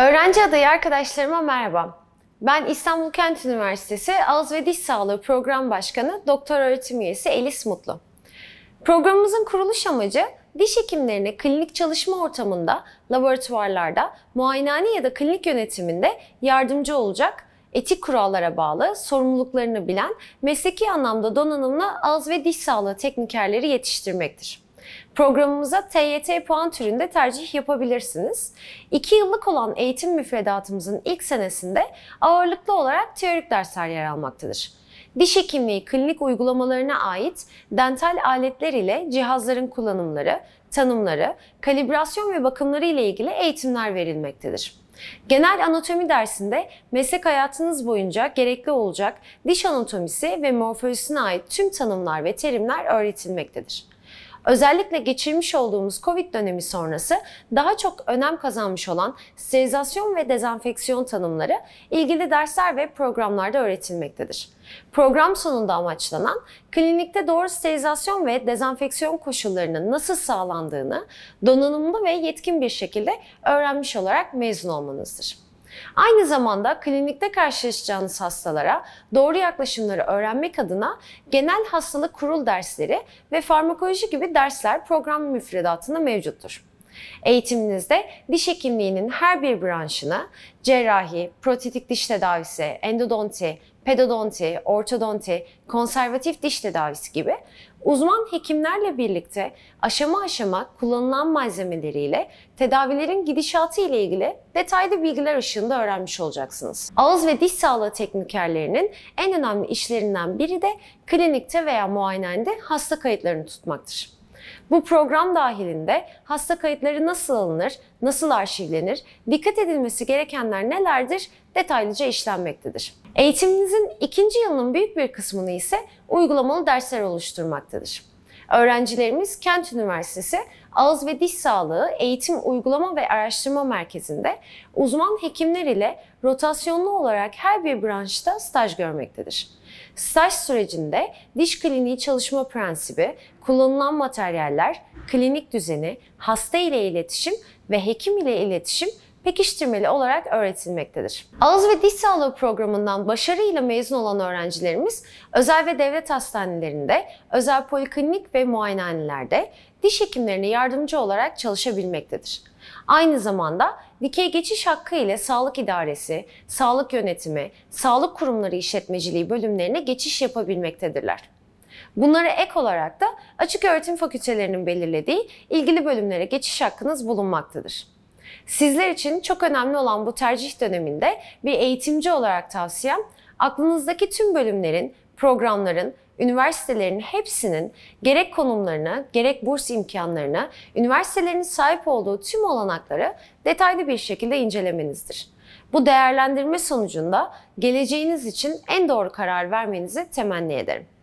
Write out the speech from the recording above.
Öğrenci adayı arkadaşlarıma merhaba. Ben İstanbul Kent Üniversitesi Ağız ve Diş Sağlığı Program Başkanı Doktor Öğretim Üyesi Elis Mutlu. Programımızın kuruluş amacı diş hekimlerine klinik çalışma ortamında, laboratuvarlarda, muayenehane ya da klinik yönetiminde yardımcı olacak etik kurallara bağlı, sorumluluklarını bilen, mesleki anlamda donanımlı ağız ve diş sağlığı teknikerleri yetiştirmektir. Programımıza TYT puan türünde tercih yapabilirsiniz. 2 yıllık olan eğitim müfredatımızın ilk senesinde ağırlıklı olarak teorik dersler yer almaktadır diş hekimliği klinik uygulamalarına ait dental aletler ile cihazların kullanımları, tanımları, kalibrasyon ve bakımları ile ilgili eğitimler verilmektedir. Genel anatomi dersinde meslek hayatınız boyunca gerekli olacak diş anatomisi ve morfolojisine ait tüm tanımlar ve terimler öğretilmektedir. Özellikle geçirmiş olduğumuz Covid dönemi sonrası daha çok önem kazanmış olan sterilizasyon ve dezenfeksiyon tanımları ilgili dersler ve programlarda öğretilmektedir. Program sonunda amaçlanan klinikte doğru sterilizasyon ve dezenfeksiyon koşullarının nasıl sağlandığını donanımlı ve yetkin bir şekilde öğrenmiş olarak mezun olmanızdır. Aynı zamanda klinikte karşılaşacağınız hastalara doğru yaklaşımları öğrenmek adına genel hastalık kurul dersleri ve farmakoloji gibi dersler program müfredatında mevcuttur. Eğitiminizde diş hekimliğinin her bir branşını cerrahi, protetik diş tedavisi, endodonti, pedodonti, ortodonti, konservatif diş tedavisi gibi uzman hekimlerle birlikte aşama aşama kullanılan malzemeleriyle tedavilerin gidişatı ile ilgili detaylı bilgiler ışığında öğrenmiş olacaksınız. Ağız ve diş sağlığı teknikerlerinin en önemli işlerinden biri de klinikte veya muayenehanede hasta kayıtlarını tutmaktır. Bu program dahilinde hasta kayıtları nasıl alınır, nasıl arşivlenir, dikkat edilmesi gerekenler nelerdir detaylıca işlenmektedir. Eğitiminizin ikinci yılının büyük bir kısmını ise uygulamalı dersler oluşturmaktadır öğrencilerimiz Kent Üniversitesi Ağız ve Diş Sağlığı Eğitim Uygulama ve Araştırma Merkezi'nde uzman hekimler ile rotasyonlu olarak her bir branşta staj görmektedir. Staj sürecinde diş kliniği çalışma prensibi, kullanılan materyaller, klinik düzeni, hasta ile iletişim ve hekim ile iletişim pekiştirmeli olarak öğretilmektedir. Ağız ve diş sağlığı programından başarıyla mezun olan öğrencilerimiz özel ve devlet hastanelerinde, özel poliklinik ve muayenehanelerde diş hekimlerine yardımcı olarak çalışabilmektedir. Aynı zamanda dikey geçiş hakkı ile sağlık idaresi, sağlık yönetimi, sağlık kurumları işletmeciliği bölümlerine geçiş yapabilmektedirler. Bunlara ek olarak da açık öğretim fakültelerinin belirlediği ilgili bölümlere geçiş hakkınız bulunmaktadır. Sizler için çok önemli olan bu tercih döneminde bir eğitimci olarak tavsiyem aklınızdaki tüm bölümlerin, programların, üniversitelerin hepsinin gerek konumlarını, gerek burs imkanlarını, üniversitelerin sahip olduğu tüm olanakları detaylı bir şekilde incelemenizdir. Bu değerlendirme sonucunda geleceğiniz için en doğru karar vermenizi temenni ederim.